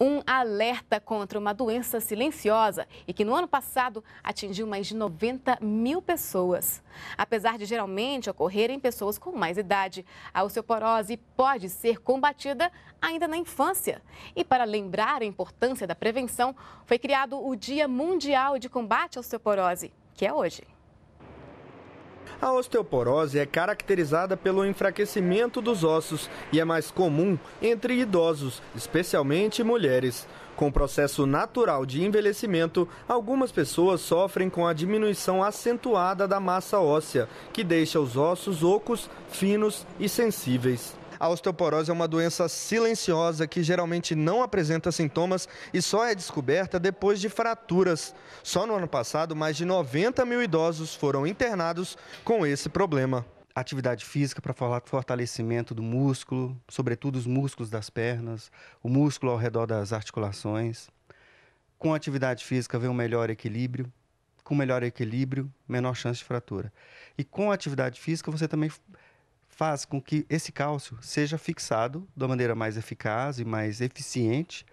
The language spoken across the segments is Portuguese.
um alerta contra uma doença silenciosa e que no ano passado atingiu mais de 90 mil pessoas. Apesar de geralmente ocorrer em pessoas com mais idade, a osteoporose pode ser combatida ainda na infância. E para lembrar a importância da prevenção, foi criado o Dia Mundial de Combate à Osteoporose, que é hoje. A osteoporose é caracterizada pelo enfraquecimento dos ossos e é mais comum entre idosos, especialmente mulheres. Com o processo natural de envelhecimento, algumas pessoas sofrem com a diminuição acentuada da massa óssea, que deixa os ossos ocos, finos e sensíveis a osteoporose é uma doença silenciosa que geralmente não apresenta sintomas e só é descoberta depois de fraturas. Só no ano passado, mais de 90 mil idosos foram internados com esse problema. Atividade física para fortalecimento do músculo, sobretudo os músculos das pernas, o músculo ao redor das articulações. Com atividade física vem um melhor equilíbrio, com melhor equilíbrio, menor chance de fratura. E com atividade física você também faz com que esse cálcio seja fixado da maneira mais eficaz e mais eficiente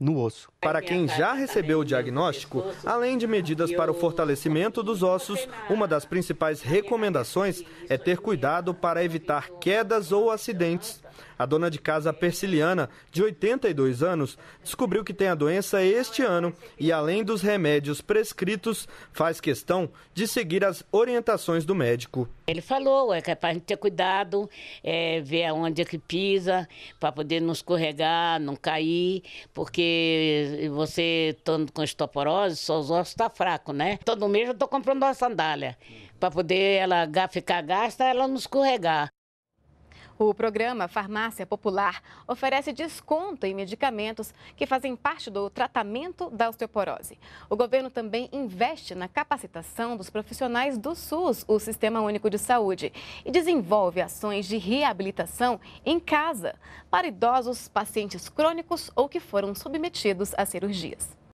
no osso. Para quem já recebeu o né, diagnóstico, além de medidas para o fortalecimento dos ossos, uma das principais é recomendações é ter cuidado para evitar quedas ou acidentes. A dona de casa persiliana, de 82 anos, descobriu que tem a doença este ano e, além dos remédios prescritos, faz questão de seguir as orientações do médico. Ele falou é que é para a gente ter cuidado, é, ver aonde é que pisa, para poder não escorregar, não cair, porque você estando com estoporose, seus ossos estão tá fracos, né? Todo mês eu estou comprando uma sandália, para poder ela ficar gasta, ela não escorregar. O programa Farmácia Popular oferece desconto em medicamentos que fazem parte do tratamento da osteoporose. O governo também investe na capacitação dos profissionais do SUS, o Sistema Único de Saúde, e desenvolve ações de reabilitação em casa para idosos, pacientes crônicos ou que foram submetidos a cirurgias.